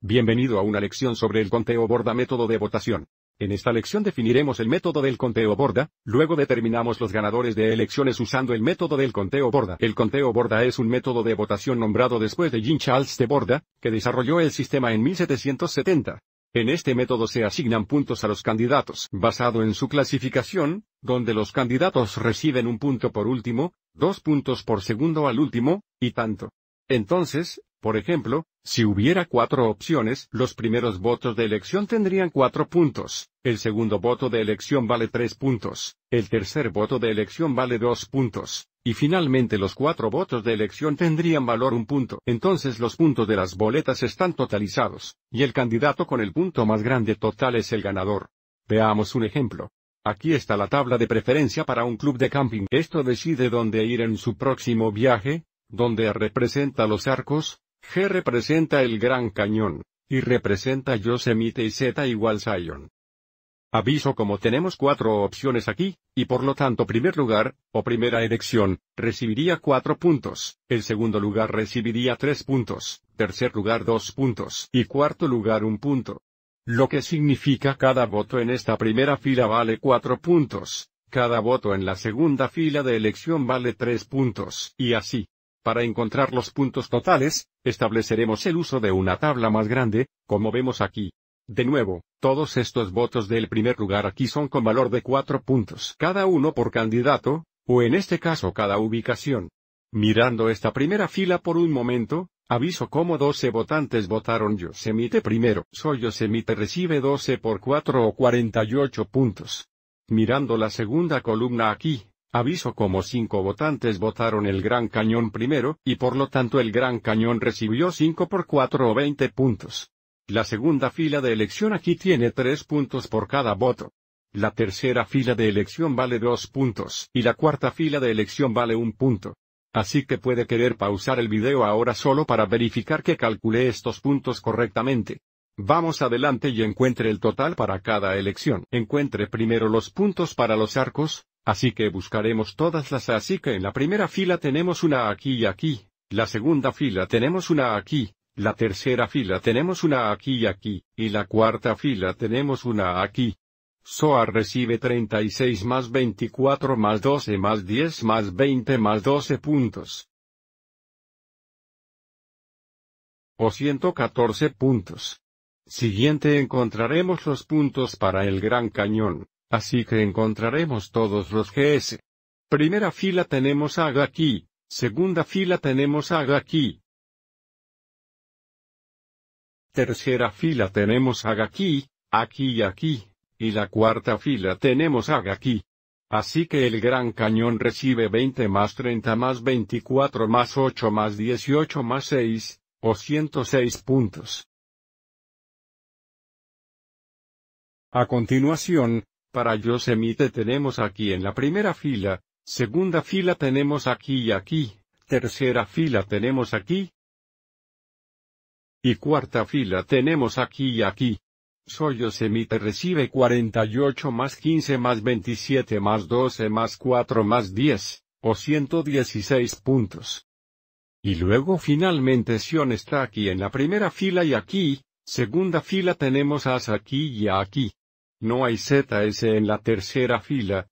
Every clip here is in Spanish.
Bienvenido a una lección sobre el conteo borda método de votación. En esta lección definiremos el método del conteo borda, luego determinamos los ganadores de elecciones usando el método del conteo borda. El conteo borda es un método de votación nombrado después de Jean Charles de Borda, que desarrolló el sistema en 1770. En este método se asignan puntos a los candidatos basado en su clasificación, donde los candidatos reciben un punto por último, dos puntos por segundo al último, y tanto. Entonces, por ejemplo, si hubiera cuatro opciones, los primeros votos de elección tendrían cuatro puntos, el segundo voto de elección vale tres puntos, el tercer voto de elección vale dos puntos, y finalmente los cuatro votos de elección tendrían valor un punto. Entonces los puntos de las boletas están totalizados, y el candidato con el punto más grande total es el ganador. Veamos un ejemplo. Aquí está la tabla de preferencia para un club de camping. Esto decide dónde ir en su próximo viaje, dónde representa los arcos, G representa el Gran Cañón, y representa Yosemite y Z igual Zion. Aviso como tenemos cuatro opciones aquí, y por lo tanto primer lugar, o primera elección, recibiría cuatro puntos, el segundo lugar recibiría tres puntos, tercer lugar dos puntos y cuarto lugar un punto. Lo que significa cada voto en esta primera fila vale cuatro puntos, cada voto en la segunda fila de elección vale tres puntos, y así. Para encontrar los puntos totales, estableceremos el uso de una tabla más grande, como vemos aquí. De nuevo, todos estos votos del primer lugar aquí son con valor de 4 puntos cada uno por candidato, o en este caso cada ubicación. Mirando esta primera fila por un momento, aviso cómo 12 votantes votaron yo, Yosemite primero. Soy Yosemite recibe 12 por 4 o 48 puntos. Mirando la segunda columna aquí, Aviso como cinco votantes votaron el Gran Cañón primero, y por lo tanto el Gran Cañón recibió 5 por 4 o 20 puntos. La segunda fila de elección aquí tiene 3 puntos por cada voto. La tercera fila de elección vale 2 puntos, y la cuarta fila de elección vale 1 punto. Así que puede querer pausar el video ahora solo para verificar que calculé estos puntos correctamente. Vamos adelante y encuentre el total para cada elección. Encuentre primero los puntos para los arcos, Así que buscaremos todas las así que en la primera fila tenemos una aquí y aquí, la segunda fila tenemos una aquí, la tercera fila tenemos una aquí y aquí, y la cuarta fila tenemos una aquí. SOA recibe 36 más 24 más 12 más 10 más 20 más 12 puntos. O 114 puntos. Siguiente encontraremos los puntos para el Gran Cañón. Así que encontraremos todos los GS. Primera fila tenemos a aquí, segunda fila tenemos a aquí. Tercera fila tenemos a aquí, aquí y aquí, y la cuarta fila tenemos a aquí. Así que el gran cañón recibe 20 más 30 más 24 más 8 más 18 más 6, o 106 puntos. A continuación, para Yosemite tenemos aquí en la primera fila, segunda fila tenemos aquí y aquí, tercera fila tenemos aquí, y cuarta fila tenemos aquí y aquí. Soy Yosemite recibe 48 más 15 más 27 más 12 más 4 más 10, o 116 puntos. Y luego finalmente Sion está aquí en la primera fila y aquí, segunda fila tenemos a aquí y aquí no hay ZS en la tercera fila.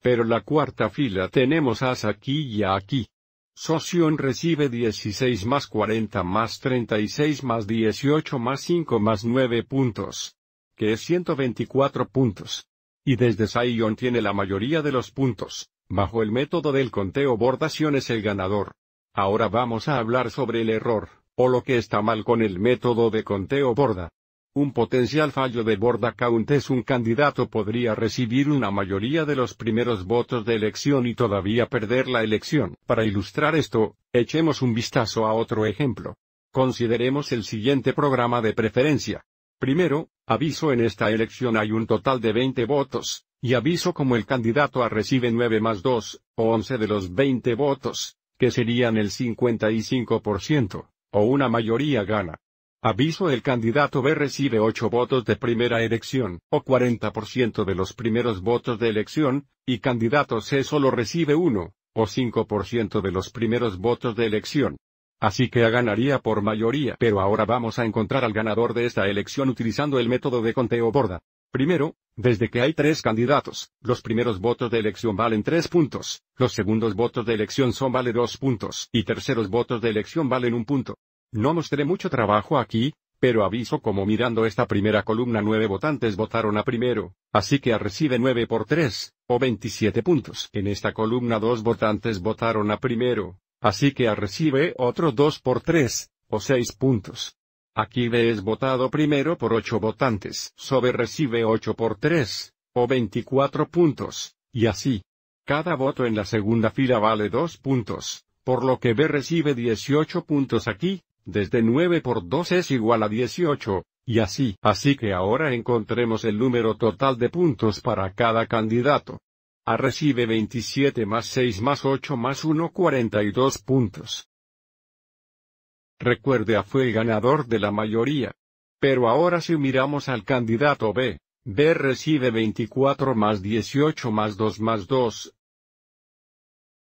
Pero la cuarta fila tenemos AS aquí y A aquí. Soción recibe 16 más 40 más 36 más 18 más 5 más 9 puntos. Que es 124 puntos. Y desde Sion tiene la mayoría de los puntos. Bajo el método del conteo Bordación es el ganador. Ahora vamos a hablar sobre el error, o lo que está mal con el método de conteo Borda. Un potencial fallo de Borda Count es un candidato podría recibir una mayoría de los primeros votos de elección y todavía perder la elección. Para ilustrar esto, echemos un vistazo a otro ejemplo. Consideremos el siguiente programa de preferencia. Primero, aviso en esta elección hay un total de 20 votos, y aviso como el candidato a recibe 9 más 2, o 11 de los 20 votos, que serían el 55%, o una mayoría gana. Aviso el candidato B recibe 8 votos de primera elección, o 40% de los primeros votos de elección, y candidato C solo recibe 1, o 5% de los primeros votos de elección. Así que A ganaría por mayoría. Pero ahora vamos a encontrar al ganador de esta elección utilizando el método de conteo borda. Primero, desde que hay tres candidatos, los primeros votos de elección valen 3 puntos, los segundos votos de elección son vale 2 puntos y terceros votos de elección valen 1 punto. No mostré mucho trabajo aquí, pero aviso como mirando esta primera columna nueve votantes votaron a primero, así que a recibe 9 por 3, o 27 puntos. En esta columna dos votantes votaron a primero, así que a recibe otro 2 por 3, o 6 puntos. Aquí B es votado primero por 8 votantes, sobre recibe 8 por 3, o 24 puntos, y así. Cada voto en la segunda fila vale 2 puntos, por lo que B recibe 18 puntos aquí, desde 9 por 2 es igual a 18, y así. Así que ahora encontremos el número total de puntos para cada candidato. A recibe 27 más 6 más 8 más 1 42 puntos. Recuerde a ah, fue el ganador de la mayoría. Pero ahora si miramos al candidato B, B recibe 24 más 18 más 2 más 2.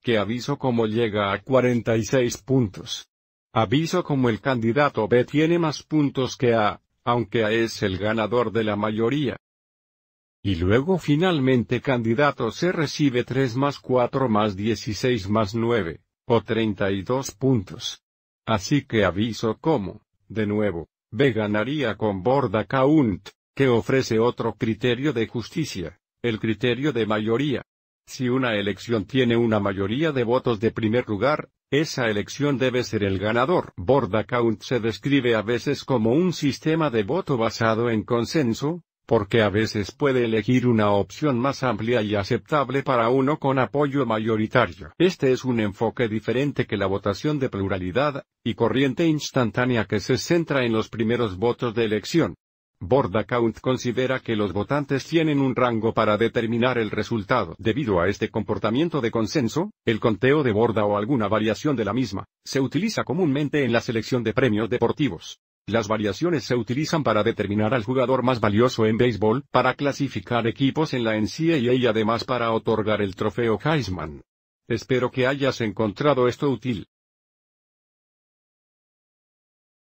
Que aviso cómo llega a 46 puntos. Aviso como el candidato B tiene más puntos que A, aunque A es el ganador de la mayoría. Y luego finalmente candidato C recibe 3 más 4 más 16 más 9, o 32 puntos. Así que aviso como, de nuevo, B ganaría con Borda Count, que ofrece otro criterio de justicia, el criterio de mayoría. Si una elección tiene una mayoría de votos de primer lugar, esa elección debe ser el ganador. Borda Count se describe a veces como un sistema de voto basado en consenso, porque a veces puede elegir una opción más amplia y aceptable para uno con apoyo mayoritario. Este es un enfoque diferente que la votación de pluralidad, y corriente instantánea que se centra en los primeros votos de elección. Borda Count considera que los votantes tienen un rango para determinar el resultado. Debido a este comportamiento de consenso, el conteo de borda o alguna variación de la misma, se utiliza comúnmente en la selección de premios deportivos. Las variaciones se utilizan para determinar al jugador más valioso en béisbol, para clasificar equipos en la NCAA y además para otorgar el trofeo Heisman. Espero que hayas encontrado esto útil.